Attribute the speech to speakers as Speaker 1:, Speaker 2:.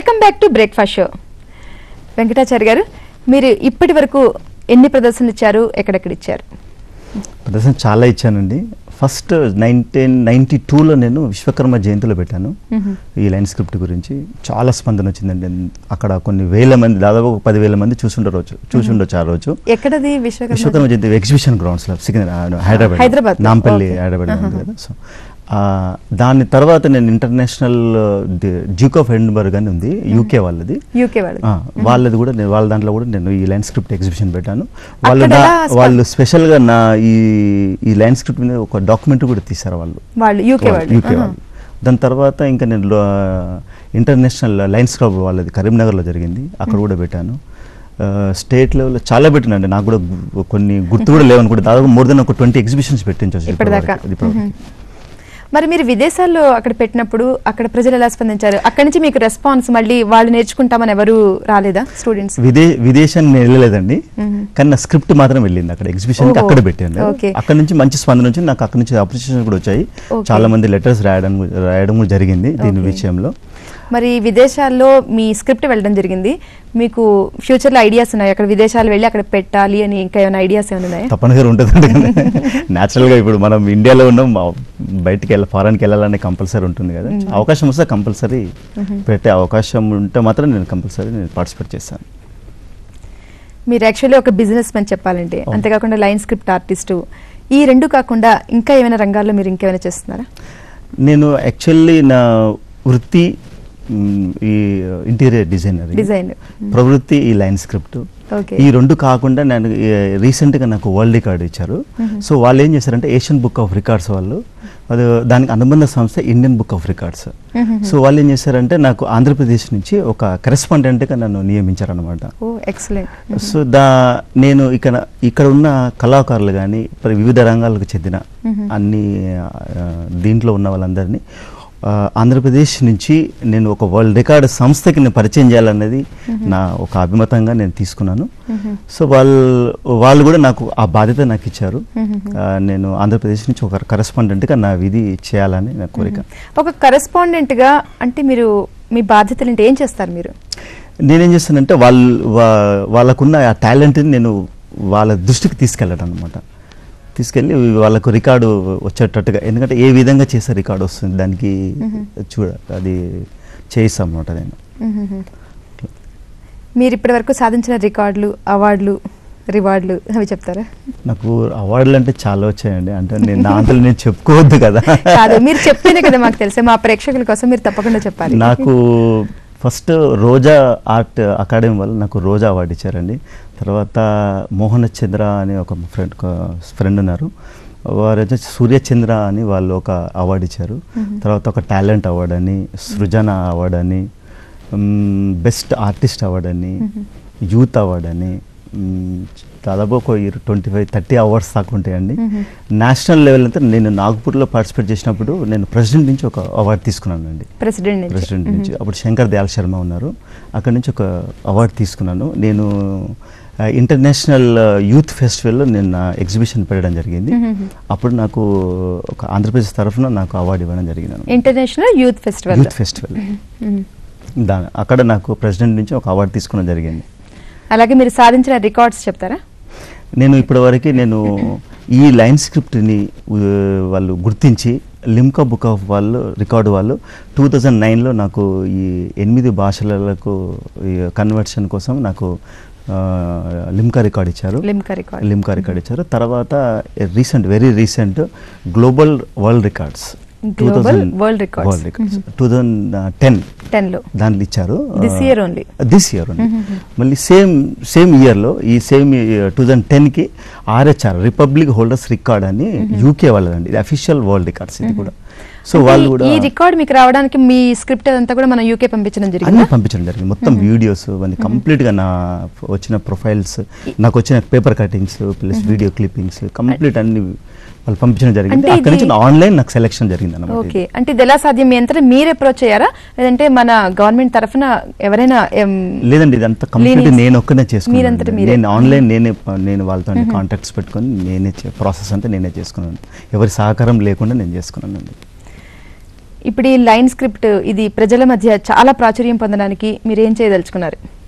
Speaker 1: Welcome back to breakfast show Venkatachari గారు మీరు ఇప్పటి వరకు ఎన్ని ప్రదర్శనలు ఇచ్చారు ఎక్కడెక్కడ ఇచ్చారు
Speaker 2: ప్రదర్శన చాలా ఇచ్చానండి ఫస్ట్ నైన్టీన్ నైన్టీ టూలో నేను విశ్వకర్మ జయంతిలో పెట్టాను ఈ లైన్ స్క్రిప్ట్ గురించి చాలా స్పందన వచ్చిందండి అక్కడ కొన్ని వేల మంది దాదాపు పదివేల మంది రోజు చూసుండొచ్చు ఆ రోజు
Speaker 1: ఎక్కడది Vishwakarma
Speaker 2: Jayanti exhibition grounds Hyderabad Hyderabad Nampally Hyderabad so దాని తర్వాత నేను ఇంటర్నేషనల్ డ్యూక్ ఆఫ్ హెండ్బర్గ్ అని ఉంది యూకే వాళ్ళది యూకే వాళ్ళది వాళ్ళది కూడా నేను వాళ్ళ దాంట్లో కూడా నేను ఈ ల్యాండ్ స్క్రిప్ట్ ఎగ్జిబిషన్ పెట్టాను వాళ్ళు వాళ్ళు స్పెషల్గా నా ఈ ఈ ల్యాండ్ స్క్రిప్ట్ మీద ఒక డాక్యుమెంట్ కూడా తీశారు
Speaker 1: వాళ్ళు యూకే వాళ్ళు
Speaker 2: దాని తర్వాత ఇంకా నేను ఇంటర్నేషనల్ లైన్స్ క్లబ్ వాళ్ళది కరీంనగర్లో జరిగింది అక్కడ కూడా పెట్టాను స్టేట్ లెవెల్లో చాలా పెట్టినండి నాకు కూడా కొన్ని గుర్తు కూడా కూడా దాదాపు మోర్ దెన్ ఒక ట్వంటీ ఎగ్జిబిషన్స్ పెట్టించవచ్చు
Speaker 1: మరి మీరు విదేశాల్లో అక్కడ పెట్టినప్పుడు అక్కడ ప్రజలు ఎలా స్పందించారు అక్కడి నుంచి మీకు రెస్పాన్స్ మళ్ళీ వాళ్ళు నేర్చుకుంటామని ఎవరు రాలేదా స్టూడెంట్స్
Speaker 2: విదేశాన్ని వెళ్ళలేదండి కానీ నా స్క్రిప్ట్ మాత్రం వెళ్ళింది అక్కడ ఎగ్జిబిషన్ అక్కడ పెట్టాను అక్కడ నుంచి మంచి స్పందన నుంచి నాకు అక్కడ నుంచి అప్రిషియేషన్ కూడా వచ్చాయి చాలా మంది లెటర్స్ రాయడం రాయడం కూడా జరిగింది దీని విషయంలో
Speaker 1: మరి విదేశాల్లో మీ స్క్రిప్ట్ వెళ్ళడం జరిగింది మీకు ఫ్యూచర్లో ఐడియాస్ ఉన్నాయి అక్కడ విదేశాలు వెళ్ళి అక్కడ పెట్టాలి అని ఇంకా ఏమైనా ఐడియాస్ ఏమైనా
Speaker 2: తప్పనిసరి ఉంటుంది గా ఇప్పుడు మనం ఇండియాలో ఉన్నాం బయటికి వెళ్ళ ఫారెన్కి వెళ్ళాలనే కంపల్సరీ ఉంటుంది కదా అవకాశం వస్తే కంపల్సరీ పెట్టే అవకాశం ఉంటే మాత్రం నేను కంపల్సరీ నేను పార్టిసిపేట్ చేస్తాను
Speaker 1: మీరు యాక్చువల్లీ ఒక బిజినెస్ మ్యాన్ చెప్పాలంటే అంతేకాకుండా లైన్ స్క్రిప్ట్ ఆర్టిస్టు ఈ రెండు కాకుండా ఇంకా ఏమైనా రంగాల్లో మీరు ఇంకేమైనా చేస్తున్నారా
Speaker 2: నేను యాక్చువల్లీ నా వృత్తి ఈ ఇంటీరియర్ డిజైనర్ డిజైనర్ ప్రవృత్తి ఈ లైన్ స్క్రిప్ట్ ఈ రెండు కాకుండా నేను రీసెంట్గా నాకు వరల్డ్ రికార్డ్ ఇచ్చారు సో వాళ్ళు ఏం చేశారంటే ఏషియన్ బుక్ ఆఫ్ రికార్డ్స్ వాళ్ళు అది దానికి అనుబంధ సంస్థ Indian book of records so వాళ్ళు ఏం చేశారంటే నాకు ఆంధ్రప్రదేశ్ నుంచి ఒక కరెస్పాండెంట్గా నన్ను నియమించారు
Speaker 1: అనమాట
Speaker 2: సో దా నేను ఇక్కడ ఇక్కడ ఉన్న కళాకారులు కానీ వివిధ రంగాలకు చెందిన అన్ని దీంట్లో ఉన్న వాళ్ళందరినీ ఆంధ్రప్రదేశ్ నుంచి నేను ఒక వరల్డ్ రికార్డ్ సంస్థకి నేను పరిచయం చేయాలన్నది నా ఒక అభిమతంగా నేను తీసుకున్నాను సో వాళ్ళు వాళ్ళు కూడా నాకు ఆ బాధ్యత నాకు ఇచ్చారు నేను ఆంధ్రప్రదేశ్ నుంచి ఒక కరెస్పాండెంట్గా నా విధి చేయాలని నా కోరిక
Speaker 1: ఒక కరెస్పాండెంట్గా అంటే మీరు మీ బాధ్యతలు అంటే ఏం చేస్తారు మీరు
Speaker 2: నేనేం చేస్తానంటే వాళ్ళు వాళ్ళకున్న ఆ టాలెంట్ని నేను వాళ్ళ దృష్టికి తీసుకెళ్ళడం అనమాట తీసుకెళ్ళి వాళ్ళకు రికార్డు వచ్చేటట్టుగా ఎందుకంటే ఏ విధంగా చేసే రికార్డు వస్తుంది దానికి చూడ అది చేయిస్తాం అన్నమాట నేను
Speaker 1: మీరు ఇప్పటి వరకు సాధించిన రికార్డులు అవార్డులు రివార్డులు అవి చెప్తారా
Speaker 2: నాకు అవార్డులు అంటే చాలా వచ్చాయండి అంటే నేను నా నేను చెప్పుకోవద్దు కదా
Speaker 1: మీరు చెప్తేనే కదా మాకు తెలిసే మా ప్రేక్షకుల కోసం మీరు తప్పకుండా చెప్పాలి నాకు
Speaker 2: ఫస్ట్ రోజా ఆర్ట్ అకాడమీ వల్ల నాకు రోజా అవార్డు ఇచ్చారండి తర్వాత మోహన చంద్ర అని ఒక ఫ్రెండ్ ఫ్రెండ్ ఉన్నారు వారు అయితే సూర్యచంద్ర అని వాళ్ళు ఒక అవార్డు ఇచ్చారు తర్వాత ఒక టాలెంట్ అవార్డు అని సృజన అవార్డు అని బెస్ట్ ఆర్టిస్ట్ అవార్డు అని యూత్ అవార్డు అని దాదాపు ఒక ట్వంటీ ఫైవ్ థర్టీ అవర్స్ దాకా ఉంటాయండి నేషనల్ లెవెల్ అంతా నేను నాగ్పూర్లో పార్టిసిపేట్ చేసినప్పుడు నేను ప్రెసిడెంట్ నుంచి ఒక అవార్డు తీసుకున్నాను అండి
Speaker 1: ప్రెసిడెంట్ ప్రెసిడెంట్ నుంచి
Speaker 2: అప్పుడు శంకర్ దయాల్ శర్మ ఉన్నారు అక్కడ నుంచి ఒక అవార్డు తీసుకున్నాను నేను ఇంటర్నేషనల్ యూత్ ఫెస్టివల్లో నేను నా ఎగ్జిబిషన్ పెట్టడం జరిగింది అప్పుడు నాకు ఒక ఆంధ్రప్రదేశ్ తరఫున నాకు అవార్డు ఇవ్వడం జరిగింది
Speaker 1: international youth festival youth
Speaker 2: festival దాని అక్కడ నాకు ప్రెసిడెంట్ నుంచి ఒక అవార్డు తీసుకోవడం జరిగింది
Speaker 1: అలాగే మీరు సాధించిన రికార్డ్స్ చెప్తారా
Speaker 2: నేను ఇప్పటివరకు నేను ఈ లైన్ స్క్రిప్ట్ని వాళ్ళు గుర్తించి లిమ్కా బుక్ ఆఫ్ వాళ్ళు రికార్డ్ వాళ్ళు టూ థౌజండ్ నైన్లో నాకు ఈ ఎనిమిది భాషలకు కన్వర్షన్ కోసం నాకు లిమ్కా రికార్డ్ ఇచ్చారు లిమ్కా రికార్డ్ ఇచ్చారు తర్వాత recent very recent global world records
Speaker 1: global world records
Speaker 2: two thousand ten టెన్లో దాంట్లో ఇచ్చారు దిస్ ఇయర్ uh, mm-hmm. మళ్ళీ సేమ్ సేమ్ ఇయర్ లో ఈ సేమ్ టూ థౌజండ్ uh, కి ఆర్హెచ్ఆర్ రిపబ్లిక్ హోల్డర్స్ రికార్డ్ అని యూకే mm-hmm. వాళ్ళదండి ఇది అఫీషియల్ వరల్డ్ రికార్డ్స్ ఇది mm-hmm. కూడా సో వాళ్ళు కూడా ఈ
Speaker 1: రికార్డ్ మీకు రావడానికి మీ స్క్రిప్ట్ అంతా కూడా మనం యూకే పంపించడం జరిగింది అన్ని
Speaker 2: పంపించడం జరిగింది మొత్తం వీడియోస్ అవన్నీ కంప్లీట్ గా నా వచ్చిన ప్రొఫైల్స్ నాకు వచ్చిన paper cuttings plus video clippings complete అన్ని వాళ్ళు పంపించడం జరిగింది అక్కడ నుంచి ఆన్లైన్ నాకు సెలెక్షన్ జరిగింది అన్నమాట ఓకే
Speaker 1: అంటే ఇది ఎలా సాధ్యం ఎంత మీరు అప్రోచ్ అయ్యారా లేదంటే మన గవర్నమెంట్ తరఫున ఎవరైనా
Speaker 2: లేదండి ఇదంతా కంప్లీట్ నేను ఒక్కనే చేసుకున్నాను నేను ఆన్లైన్ నేనే నేను వాళ్ళతో కాంటాక్ట్స్ పెట్టుకొని నేనే ప్రాసెస్ అంతా నేనే చేసుకున్నాను ఎవరి సహకారం లేకుండా నేను చేసుకున్నాను అండి
Speaker 1: ఇప్పుడు ఈ లైన్ స్క్రిప్ట్ ఇది ప్రజల మధ్య చాలా ప్రాచుర్యం పొందడానికి మీరు ఏం చేయదలుచుకున్నారు